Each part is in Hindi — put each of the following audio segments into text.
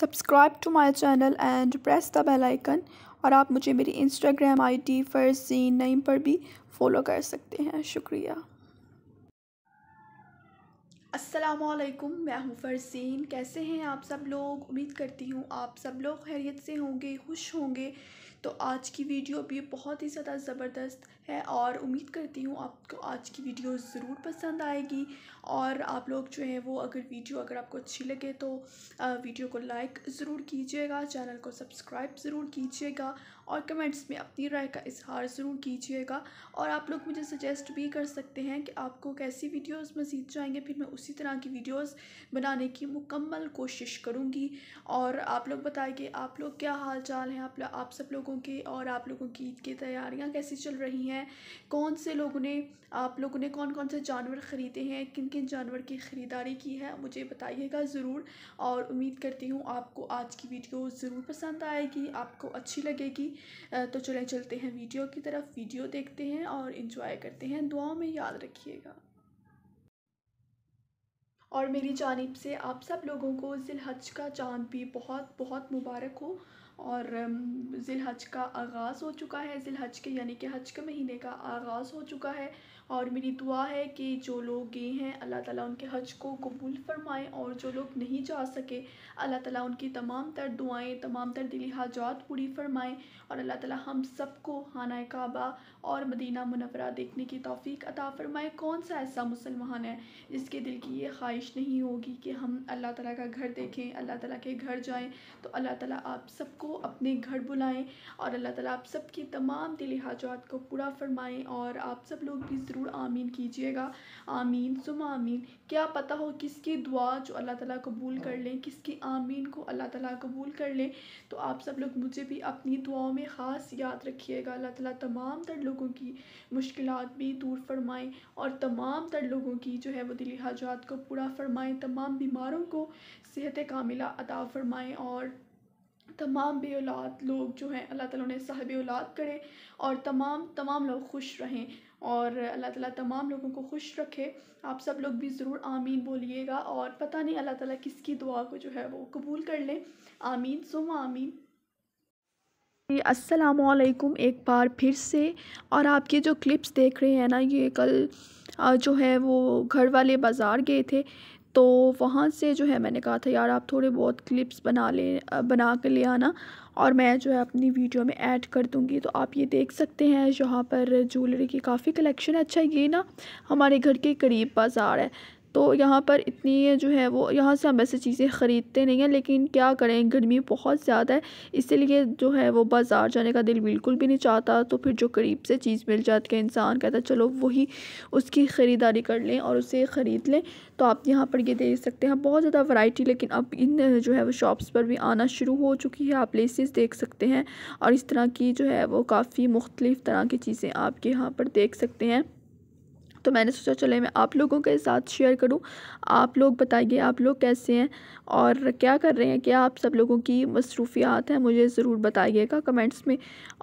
subscribe to my channel and press the bell icon और आप मुझे मेरी इंस्टाग्राम आईडी डी फर्जी नईम पर भी फॉलो कर सकते हैं शुक्रिया असलकुम मैं हूँ फरसीन कैसे हैं आप सब लोग उम्मीद करती हूँ आप सब लोग खैरियत से होंगे खुश होंगे तो आज की वीडियो भी बहुत ही ज़्यादा ज़बरदस्त है और उम्मीद करती हूँ आपको आज की वीडियो ज़रूर पसंद आएगी और आप लोग जो है वो अगर वीडियो अगर आपको अच्छी लगे तो वीडियो को लाइक ज़रूर कीजिएगा चैनल को सब्सक्राइब ज़रूर कीजिएगा और कमेंट्स में अपनी राय का इजहार ज़रूर कीजिएगा और आप लोग मुझे सजेस्ट भी कर सकते हैं कि आपको कैसी वीडियोज़ मज़ीद जाएँगे फिर मैं उस इसी तरह की वीडियोस बनाने की मुकम्मल कोशिश करूँगी और आप लोग बताएंगे कि आप लोग क्या हाल चाल हैं आप लोग आप सब लोगों के और आप लोगों की ईद की तैयारियाँ कैसी चल रही हैं कौन से लोगों ने आप लोगों ने कौन कौन से जानवर ख़रीदे हैं किन किन जानवर की ख़रीदारी की है मुझे बताइएगा ज़रूर और उम्मीद करती हूँ आपको आज की वीडियो ज़रूर पसंद आएगी आपको अच्छी लगेगी तो चलें चलते हैं वीडियो की तरफ वीडियो देखते हैं और इन्जॉय करते हैं दुआओं में याद रखिएगा और मेरी जानब से आप सब लोगों को ज़िलहज का चाँद भी बहुत बहुत मुबारक हो और ज़िलहज का आगाज़ हो चुका है ज़िलहज के यानी कि हज के महीने का आगाज़ हो चुका है और मेरी दुआ है कि जो लोग गए हैं अल्लाह ताला उनके हज को कबूल फरमाएँ और जो लोग नहीं जा सके अल्लाह ताला उनकी तमाम तर दुआएँ तमाम तर दिली हाजात पूरी फरमाएँ और अल्लाह ताला हम सबको खाना काबा और मदीना मुनवरा देखने की तोफ़ी अता फ़रमाएँ कौन सा ऐसा मुसलमान है जिसके दिल की ये ख्वाहिश नहीं होगी कि हम अल्लाह ताला का घर देखें अल्लाह ताला के घर जाएँ तो अल्लाह ताला आप सबको अपने घर बुलाएँ और अल्लाह ताला आप सबकी तमाम दिली हाजात को पूरा फरमाएँ और आप सब लोग भी ज़रूर आमीन कीजिएगा आमीन सुम आमीन क्या पता हो किसकी दुआ जो अल्लाह ताला कबूल कर लें किसकी आमीन को अल्लाह ताला कबूल कर लें तो आप सब लोग मुझे भी अपनी दुआओं में ख़ास याद रखिएगा अल्लाह ताला तमाम तर लोगों की मुश्किल भी दूर फरमाएँ और तमाम तर लोगों की जो है वो दिली हाजात को पूरा फरमाएँ तमाम बीमारों को सेहत कामिला अता फरमाएँ और तमाम बे औलाद लोग जो हैं अल्लाह ताला उन्हें साहब औलाद करे और तमाम तमाम लोग खुश रहें और अल्लाह ताला तमाम लोगों को खुश रखे आप सब लोग भी ज़रूर आमीन बोलिएगा और पता नहीं अल्लाह ताला किसकी दुआ को जो है वो कबूल कर लें आमीन सुम आमीन असलकुम एक बार फिर से और आपके जो क्लिप्स देख रहे हैं ना ये कल जो है वो घर वाले बाज़ार गए थे तो वहाँ से जो है मैंने कहा था यार आप थोड़े बहुत क्लिप्स बना ले बना कर ले आना और मैं जो है अपनी वीडियो में ऐड कर दूँगी तो आप ये देख सकते हैं यहाँ पर ज्वेलरी की काफ़ी कलेक्शन है अच्छा ये ना हमारे घर के करीब बाज़ार है तो यहाँ पर इतनी जो है वो यहाँ से हम ऐसे चीज़ें ख़रीदते नहीं हैं लेकिन क्या करें गर्मी बहुत ज़्यादा है इसीलिए जो है वो बाज़ार जाने का दिल बिल्कुल भी नहीं चाहता तो फिर जो करीब से चीज़ मिल जाती है इंसान कहता है चलो वही उसकी ख़रीदारी कर लें और उसे ख़रीद लें तो आप यहाँ पर ये देख सकते हैं बहुत ज़्यादा वराइटी लेकिन अब इन जो है वो शॉप्स पर भी आना शुरू हो चुकी है आप लेसिस देख सकते हैं और इस तरह की जो है वो काफ़ी मुख्तलिफ़ तरह की चीज़ें आप यहाँ पर देख सकते हैं तो मैंने सोचा चले मैं आप लोगों के साथ शेयर करूं आप लोग बताइए आप लोग कैसे हैं और क्या कर रहे हैं क्या आप सब लोगों की मसरूफियात हैं मुझे ज़रूर बताइएगा कमेंट्स में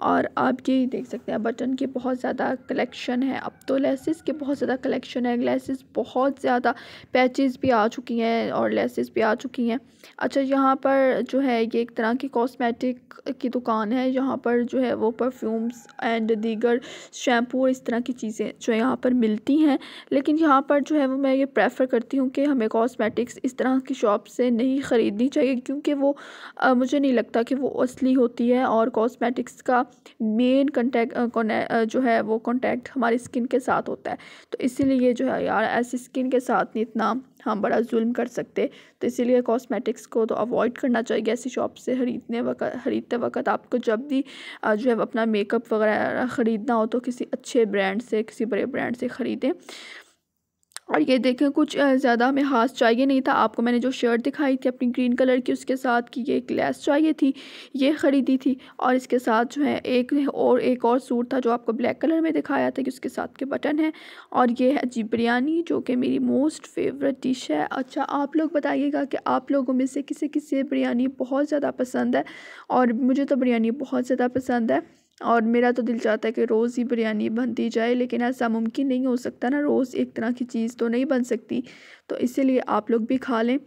और आप ये देख सकते हैं बटन के बहुत ज़्यादा कलेक्शन है अब तो लेसेस के बहुत ज़्यादा कलेक्शन है लेसेस बहुत ज़्यादा पैचेज़ भी आ चुकी हैं और लेसेस भी आ चुकी हैं अच्छा यहाँ पर जो है ये एक तरह की कॉस्मेटिक की दुकान है यहाँ पर जो है वो परफ्यूम्स एंड दीगर शैम्पू और इस तरह की चीज़ें जो यहाँ पर मिलती होती हैं लेकिन यहाँ पर जो है वो मैं ये प्रेफर करती हूँ कि हमें कॉस्मेटिक्स इस तरह की शॉप से नहीं ख़रीदनी चाहिए क्योंकि वो आ, मुझे नहीं लगता कि वो असली होती है और कॉस्मेटिक्स का मेन कंटेक्ट जो है वो कॉन्टैक्ट हमारी स्किन के साथ होता है तो इसीलिए जो है यार ऐसी स्किन के साथ नहीं इतना हम बड़ा जुल्म कर सकते तो इसीलिए कॉस्मेटिक्स को तो अवॉइड करना चाहिए ऐसी शॉप से ख़रीदने वक्त ख़रीदते वक्त आपको जब भी जो है अपना मेकअप वगैरह ख़रीदना हो तो किसी अच्छे ब्रांड से किसी बड़े ब्रांड से ख़रीदें थे और ये देखें कुछ ज़्यादा हमें हाथ चाहिए नहीं था आपको मैंने जो शर्ट दिखाई थी अपनी ग्रीन कलर की उसके साथ की ये एक लेस चाहिए थी ये ख़रीदी थी और इसके साथ जो है एक और एक और सूट था जो आपको ब्लैक कलर में दिखाया था कि उसके साथ के बटन हैं और ये है जी बिरयानी जो कि मेरी मोस्ट फेवरेट डिश है अच्छा आप लोग बताइएगा कि आप लोगों में से किसे किसी बिरयानी बहुत ज़्यादा पसंद है और मुझे तो बिरयानी बहुत ज़्यादा पसंद है और मेरा तो दिल चाहता है कि रोज़ ही बिरयानी बनती जाए लेकिन ऐसा मुमकिन नहीं हो सकता ना रोज़ एक तरह की चीज़ तो नहीं बन सकती तो इसीलिए आप लोग भी खा लें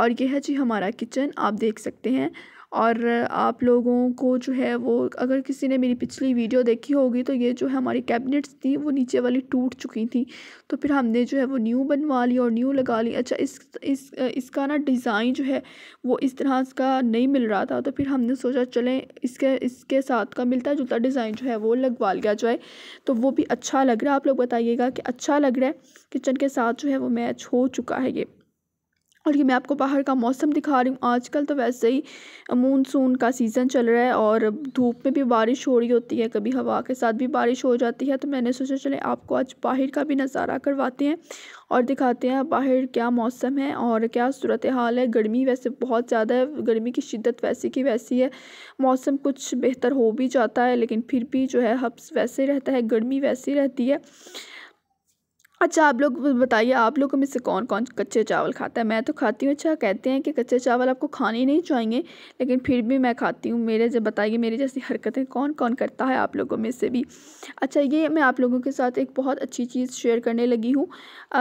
और यह है जी हमारा किचन आप देख सकते हैं और आप लोगों को जो है वो अगर किसी ने मेरी पिछली वीडियो देखी होगी तो ये जो है हमारी कैबिनेट्स थी वो नीचे वाली टूट चुकी थी तो फिर हमने जो है वो न्यू बनवा ली और न्यू लगा ली अच्छा इस इस इसका ना डिज़ाइन जो है वो इस तरह का नहीं मिल रहा था तो फिर हमने सोचा चलें इसके इसके साथ का मिलता जुलता डिज़ाइन जो है वो लगवा लिया जाए तो वो भी अच्छा लग रहा है आप लोग बताइएगा कि अच्छा लग रहा है किचन के साथ जो है वो मैच हो चुका है ये और ये मैं आपको बाहर का मौसम दिखा रही हूँ आजकल तो वैसे ही मूनसून का सीज़न चल रहा है और धूप में भी बारिश हो रही होती है कभी हवा के साथ भी बारिश हो जाती है तो मैंने सोचा चले आपको आज बाहर का भी नज़ारा करवाते हैं और दिखाते हैं बाहर क्या मौसम है और क्या सूरत हाल है गर्मी वैसे बहुत ज़्यादा है गर्मी की शिद्दत वैसी की वैसी है मौसम कुछ बेहतर हो भी जाता है लेकिन फिर भी जो है हब्स वैसे रहता है गर्मी वैसी रहती है अच्छा आप लोग बताइए आप लोगों में से कौन कौन कच्चे चावल खाता है मैं तो खाती हूँ अच्छा कहते हैं कि कच्चे चावल आपको खाने ही नहीं चाहिए लेकिन फिर भी मैं खाती हूँ मेरे जब बताइए मेरी जैसी हरकतें कौन कौन करता है आप लोगों में से भी अच्छा ये मैं आप लोगों के साथ एक बहुत अच्छी चीज़ शेयर करने लगी हूँ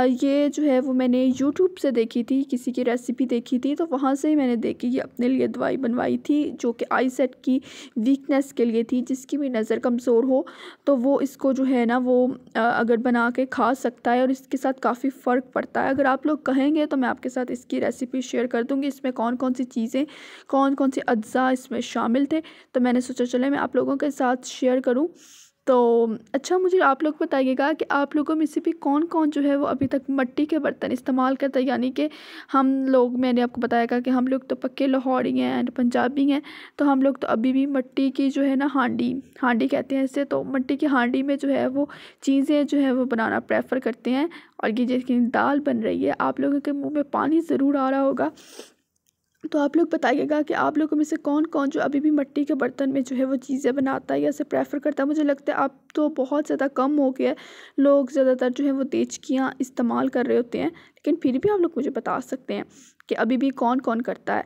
ये जो है वो मैंने यूट्यूब से देखी थी किसी की रेसिपी देखी थी तो वहाँ से ही मैंने देखी ये अपने लिए दवाई बनवाई थी जो कि आई सेट की वीकनेस के लिए थी जिसकी भी नज़र कमज़ोर हो तो वो इसको जो है ना वो अगर बना के खा सकता होता है और इसके साथ काफ़ी फ़र्क पड़ता है अगर आप लोग कहेंगे तो मैं आपके साथ इसकी रेसिपी शेयर कर दूँगी इसमें कौन कौन सी चीज़ें कौन कौन से अज्जा इसमें शामिल थे तो मैंने सोचा चले मैं आप लोगों के साथ शेयर करूँ तो अच्छा मुझे आप लोग बताइएगा कि आप लोगों में से भी कौन कौन जो है वो अभी तक मिट्टी के बर्तन इस्तेमाल करता है यानी कि हम लोग मैंने आपको बताया कि हम लोग तो पक्के लाहौरी हैं एंड पंजाबी हैं तो हम लोग तो अभी भी मिट्टी की जो है ना हांडी हांडी कहते हैं इसे तो मिट्टी की हांडी में जो है वो चीज़ें जो है वो बनाना प्रेफर करते हैं और ये जैसे दाल बन रही है आप लोगों के मुँह में पानी ज़रूर आ रहा होगा तो आप लोग बताइएगा कि आप लोगों में से कौन कौन जो अभी भी मिट्टी के बर्तन में जो है वो चीज़ें बनाता है या उसे प्रेफर करता है मुझे लगता है अब तो बहुत ज़्यादा कम हो गया लोग ज़्यादातर जो है वो देचकियाँ इस्तेमाल कर रहे होते हैं लेकिन फिर भी आप लोग मुझे बता सकते हैं कि अभी भी कौन कौन करता है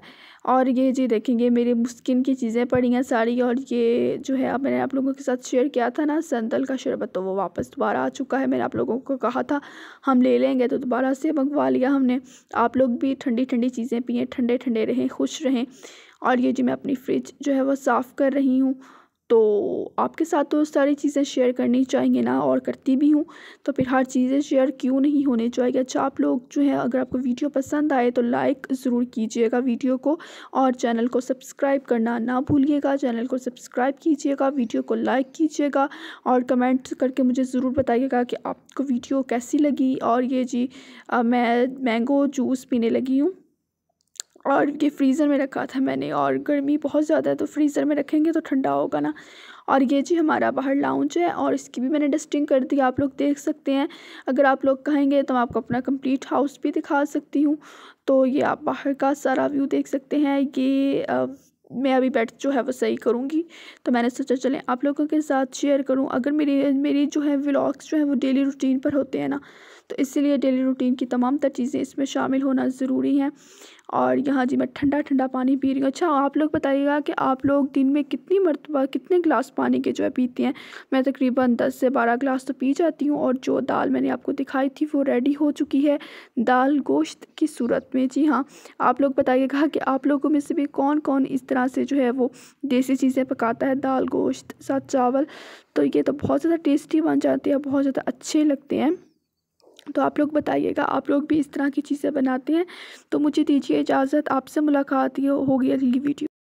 और ये जी देखेंगे मेरे मुस्किन की चीज़ें पड़ी हैं सारी और ये जो है मैंने आप लोगों के साथ शेयर किया था ना संतल का शरबत तो वो वापस दोबारा आ चुका है मैंने आप लोगों को कहा था हम ले लेंगे तो दोबारा से मंगवा लिया हमने आप लोग भी ठंडी ठंडी चीज़ें पिए ठंडे ठंडे रहें खुश रहें और ये जी मैं अपनी फ्रिज जो है वो साफ़ कर रही हूँ तो आपके साथ तो सारी चीज़ें शेयर करनी चाहिए ना और करती भी हूँ तो फिर हर चीज़ें शेयर क्यों नहीं होनी चाहिए अच्छा आप लोग जो है अगर आपको वीडियो पसंद आए तो लाइक ज़रूर कीजिएगा वीडियो को और चैनल को सब्सक्राइब करना ना भूलिएगा चैनल को सब्सक्राइब कीजिएगा वीडियो को लाइक कीजिएगा और कमेंट करके मुझे ज़रूर बताइएगा कि आपको वीडियो कैसी लगी और ये जी आ, मैं मैंगो जूस पीने लगी हूँ और ये फ्रीज़र में रखा था मैंने और गर्मी बहुत ज़्यादा है तो फ्रीज़र में रखेंगे तो ठंडा होगा ना और ये जी हमारा बाहर लाउंज है और इसकी भी मैंने डस्टिंग कर दी आप लोग देख सकते हैं अगर आप लोग कहेंगे तो मैं आपको अपना कंप्लीट हाउस भी दिखा सकती हूँ तो ये आप बाहर का सारा व्यू देख सकते हैं ये मैं अभी बेड जो है वो सही करूँगी तो मैंने सोचा चलें आप लोगों के साथ शेयर करूँ अगर मेरी मेरी जो है व्लॉग्स जो है वो डेली रूटीन पर होते हैं ना तो इसलिए डेली रूटीन की तमाम तर चीज़ें इसमें शामिल होना ज़रूरी हैं और यहाँ जी मैं ठंडा ठंडा पानी पी रही हूँ अच्छा आप लोग बताइएगा कि आप लोग दिन में कितनी मरतबा कितने गिलास पानी के जो है पीते हैं मैं तकरीबन दस से बारह गिलास तो पी जाती हूँ और जो दाल मैंने आपको दिखाई थी वो रेडी हो चुकी है दाल गोश्त की सूरत में जी हाँ आप लोग बताइएगा कि आप लोगों में से भी कौन कौन इस तरह से जो है वो देसी चीज़ें पकाता है दाल गोश्त साथ चावल तो ये तो बहुत ज़्यादा टेस्टी बन जाते हैं बहुत ज़्यादा अच्छे लगते हैं तो आप लोग बताइएगा आप लोग भी इस तरह की चीज़ें बनाते हैं तो मुझे दीजिए इजाज़त आपसे मुलाकात ये होगी अगली वीडियो